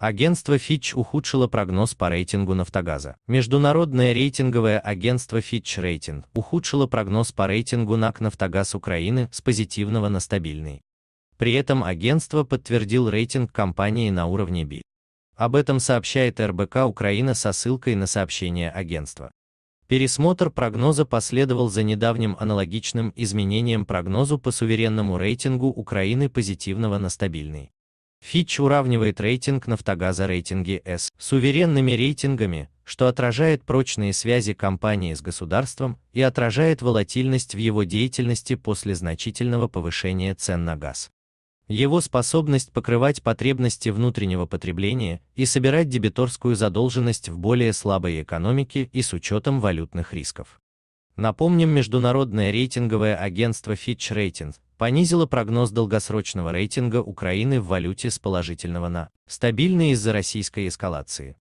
Агентство Fitch ухудшило прогноз по рейтингу Нафтогаза. Международное рейтинговое агентство Fitch Rating ухудшило прогноз по рейтингу НАК Нафтогаз Украины с позитивного на стабильный. При этом агентство подтвердил рейтинг компании на уровне B. Об этом сообщает РБК Украина со ссылкой на сообщение агентства. Пересмотр прогноза последовал за недавним аналогичным изменением прогнозу по суверенному рейтингу Украины позитивного на стабильный. Фич уравнивает рейтинг Нафтогаза рейтинги S с суверенными рейтингами, что отражает прочные связи компании с государством и отражает волатильность в его деятельности после значительного повышения цен на газ. Его способность покрывать потребности внутреннего потребления и собирать дебиторскую задолженность в более слабой экономике и с учетом валютных рисков. Напомним, международное рейтинговое агентство Fitch Ratings понизила прогноз долгосрочного рейтинга Украины в валюте с положительного на стабильный из-за российской эскалации.